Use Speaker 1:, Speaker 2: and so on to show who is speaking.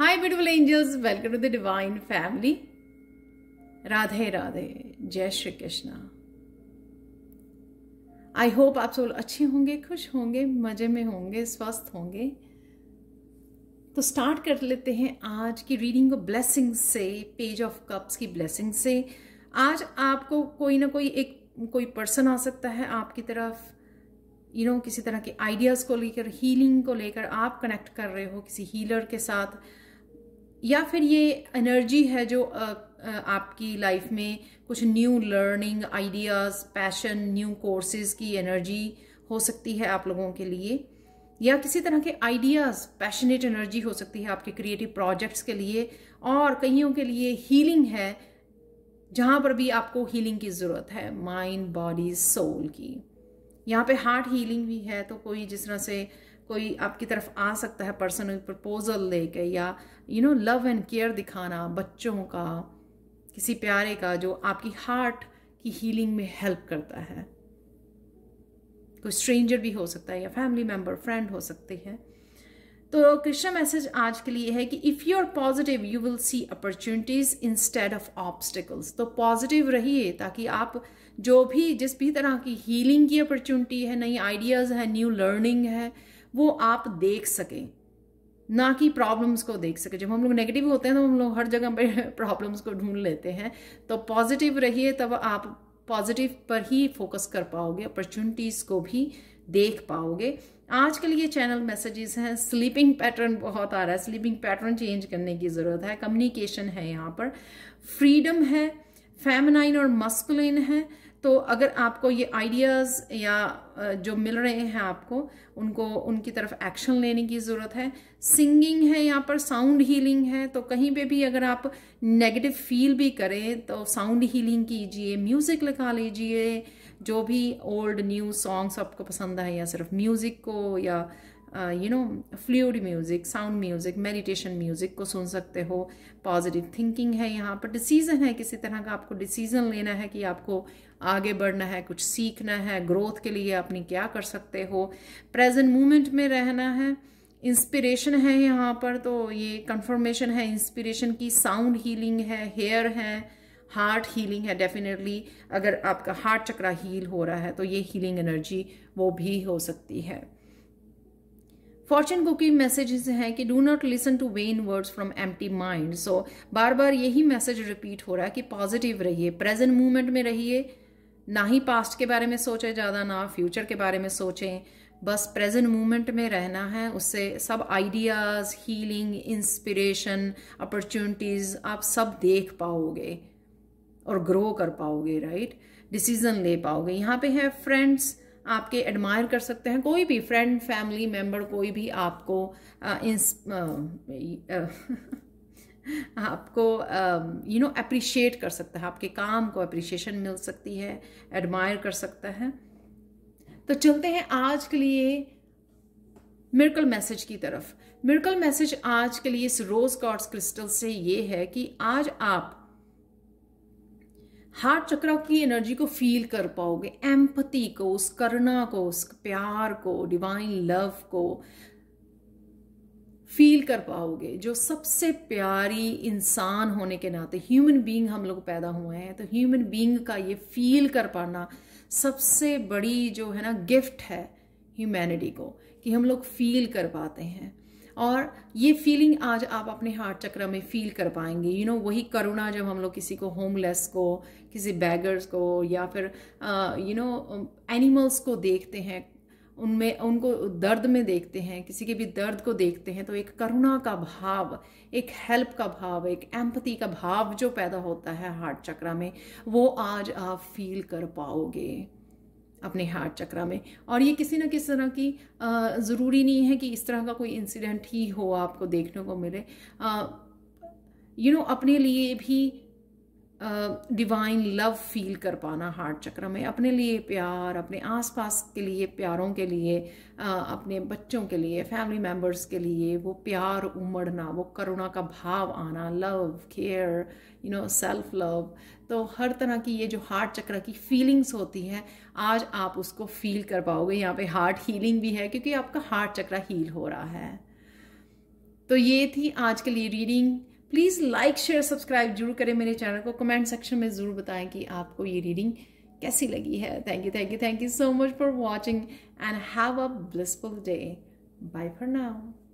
Speaker 1: hi beautiful angels welcome to the divine family Radhe Radhe जय Shri Krishna I hope आप सब अच्छे होंगे खुश होंगे मजे में होंगे स्वस्थ होंगे तो स्टार्ट कर लेते हैं आज की रीडिंग को ब्लेसिंग से पेज ऑफ कप्स की ब्लेसिंग से आज आपको कोई ना कोई एक कोई पर्सन आ सकता है आपकी तरफ यू you नो know, किसी तरह के आइडियाज़ को लेकर हीलिंग को लेकर आप कनेक्ट कर रहे हो किसी हीलर के साथ या फिर ये एनर्जी है जो आपकी लाइफ में कुछ new learning ideas passion new courses की एनर्जी हो सकती है आप लोगों के लिए या किसी तरह के आइडियाज़ पैशनेट एनर्जी हो सकती है आपके क्रिएटिव प्रोजेक्ट्स के लिए और कईयों के लिए हीलिंग है जहाँ पर भी आपको हीलिंग की ज़रूरत है माइंड बॉडी सोल की यहाँ पे हार्ट हीलिंग भी है तो कोई जिस तरह से कोई आपकी तरफ आ सकता है पर्सन प्रपोज़ल लेके या you know love and care दिखाना बच्चों का किसी प्यारे का जो आपकी हार्ट की हीलिंग में हेल्प करता है कोई स्ट्रेंजर भी हो सकता है या फैमिली मेम्बर फ्रेंड हो सकते हैं तो कृष्ण मैसेज आज के लिए है कि if you are positive you will see opportunities instead of obstacles तो पॉजिटिव रहिए ताकि आप जो भी जिस भी तरह की हीलिंग की अपॉर्चुनिटी है नई आइडियाज़ है न्यू लर्निंग है वो आप देख सकें ना कि प्रॉब्लम्स को देख सके जब हम लोग नेगेटिव होते हैं तो हम लोग हर जगह पे प्रॉब्लम्स को ढूंढ लेते हैं तो पॉजिटिव रहिए तब आप पॉजिटिव पर ही फोकस कर पाओगे अपॉर्चुनिटीज़ को भी देख पाओगे आज के लिए चैनल मैसेजेस हैं स्लीपिंग पैटर्न बहुत आ रहा है स्लीपिंग पैटर्न चेंज करने की ज़रूरत है कम्युनिकेशन है यहाँ पर फ्रीडम है फेमनाइन और मस्कुलिन है तो अगर आपको ये आइडियाज़ या जो मिल रहे हैं आपको उनको उनकी तरफ एक्शन लेने की ज़रूरत है सिंगिंग है यहाँ पर साउंड हीलिंग है तो कहीं पे भी अगर आप नेगेटिव फील भी करें तो साउंड हीलिंग कीजिए म्यूज़िक लगा लीजिए जो भी ओल्ड न्यू सॉन्ग्स आपको पसंद है या सिर्फ म्यूज़िक को या you know fluid music sound music meditation music को सुन सकते हो पॉजिटिव थिंकिंग है यहाँ पर डिसीज़न है किसी तरह का आपको डिसीज़न लेना है कि आपको आगे बढ़ना है कुछ सीखना है ग्रोथ के लिए अपनी क्या कर सकते हो प्रेजेंट मोमेंट में रहना है इंस्पिरेशन है यहाँ पर तो ये कंफर्मेशन है इंस्पिरेशन की साउंड हीलिंग है हेयर है हार्ट हीलिंग है डेफिनेटली अगर आपका हार्ट चक्रा हील हो रहा है तो ये हीलिंग एनर्जी वो भी हो सकती है फॉर्चून कुकी मैसेजेस हैं कि do not listen to vain words from the mind so बार बार यही मैसेज रिपीट हो रहा है कि पॉजिटिव रहिए प्रेजेंट मूवमेंट में रहिए ना ही पास्ट के बारे में सोचें ज़्यादा ना फ्यूचर के बारे में सोचें बस प्रेजेंट मूवमेंट में रहना है उससे सब आइडियाज़ हीलिंग इंस्पिरेशन अपॉर्चुनिटीज़ आप सब देख पाओगे और ग्रो कर पाओगे राइट डिसीज़न ले पाओगे यहाँ पे है फ्रेंड्स आपके एडमायर कर सकते हैं कोई भी फ्रेंड फैमिली मेम्बर कोई भी आपको आ, इंस आ, आपको यू नो अप्रिशिएट कर सकता है आपके काम को अप्रिशिएशन मिल सकती है एडमायर कर सकता है तो चलते हैं आज के लिए मिर्कल मैसेज की तरफ मिर्कल मैसेज आज के लिए इस रोज़ कॉर्ड्स क्रिस्टल से ये है कि आज आप हार्ट चक्रा की एनर्जी को फील कर पाओगे एम्पति को उस करुणा को उस प्यार को डिवाइन लव को फील कर पाओगे जो सबसे प्यारी इंसान होने के नाते ह्यूमन बीइंग हम लोग पैदा हुए हैं तो ह्यूमन बीइंग का ये फील कर पाना सबसे बड़ी जो है ना गिफ्ट है ह्यूमैनिटी को कि हम लोग फील कर पाते हैं और ये फीलिंग आज आप अपने हार्ट चक्र में फील कर पाएंगे यू you नो know, वही करुणा जब हम लोग किसी को होमलेस को किसी बैगर्स को या फिर यू नो एनिमल्स को देखते हैं उनमें उनको दर्द में देखते हैं किसी के भी दर्द को देखते हैं तो एक करुणा का भाव एक हेल्प का भाव एक एम्पति का भाव जो पैदा होता है हार्ट चक्रा में वो आज आप फील कर पाओगे अपने हार्ट चक्रा में और ये किसी ना किसी तरह की ज़रूरी नहीं है कि इस तरह का कोई इंसिडेंट ही हो आपको देखने को मिले यू नो you know, अपने लिए भी डिवाइन लव फील कर पाना हार्ट चक्र में अपने लिए प्यार अपने आसपास के लिए प्यारों के लिए आ, अपने बच्चों के लिए फैमिली मेम्बर्स के लिए वो प्यार उमड़ना वो करुणा का भाव आना love care you know self love तो हर तरह की ये जो हार्ट चक्र की फीलिंग्स होती है आज आप उसको फील कर पाओगे यहाँ पे हार्ट हीलिंग भी है क्योंकि आपका हार्ट चक्र हील हो रहा है तो ये थी आज के लिए reading please like share subscribe जरूर करें मेरे चैनल को कमेंट सेक्शन में ज़रूर बताएं कि आपको ये रीडिंग कैसी लगी है thank you thank you thank you so much for watching and have a blissful day bye for now